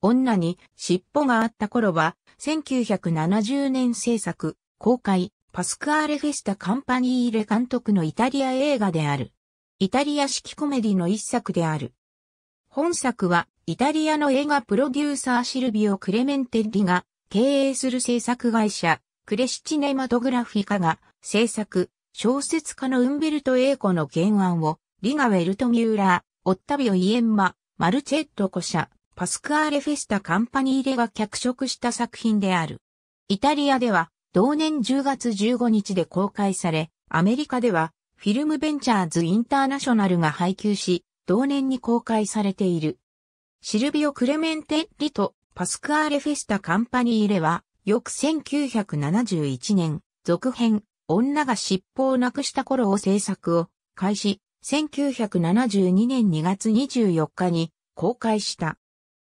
女に尻尾があった頃は、1970年制作、公開、パスクアーレフェスタカンパニーレ監督のイタリア映画である。イタリア式コメディの一作である。本作は、イタリアの映画プロデューサーシルビオ・クレメンテッリが経営する制作会社、クレシチネマトグラフィカが制作、小説家のウンベルト・エーコの原案を、リガ・ウェルト・ミューラー、オッタビオ・イエンマ、マルチェット・コシャ、パスクアーレフェスタカンパニーレが脚色した作品である。イタリアでは同年10月15日で公開され、アメリカではフィルムベンチャーズインターナショナルが配給し、同年に公開されている。シルビオ・クレメンテ・リト、パスクアーレフェスタカンパニーレは、翌1971年、続編、女が尻尾をなくした頃を制作を開始、1972年2月24日に公開した。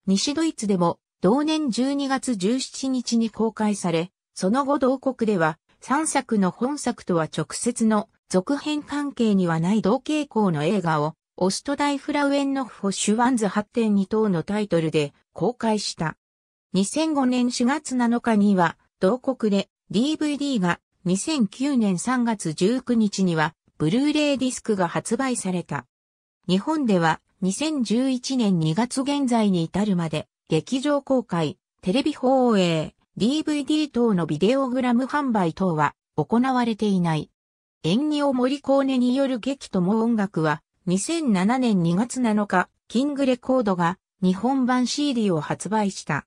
西ドイツでも同年12月17日に公開され、その後同国では3作の本作とは直接の続編関係にはない同傾向の映画をオストダイフラウエンノフォッシュワンズ8.2等のタイトルで公開した。2005年4月7日には同国で DVD が2009年3月19日にはブルーレイディスクが発売された。日本では2011年2月現在に至るまで、劇場公開、テレビ放映、DVD 等のビデオグラム販売等は行われていない。演技を森モリコーネによる劇とも音楽は2007年2月7日、キングレコードが日本版 CD を発売した。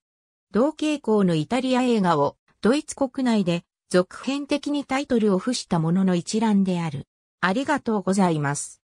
同傾向のイタリア映画をドイツ国内で続編的にタイトルを付したものの一覧である。ありがとうございます。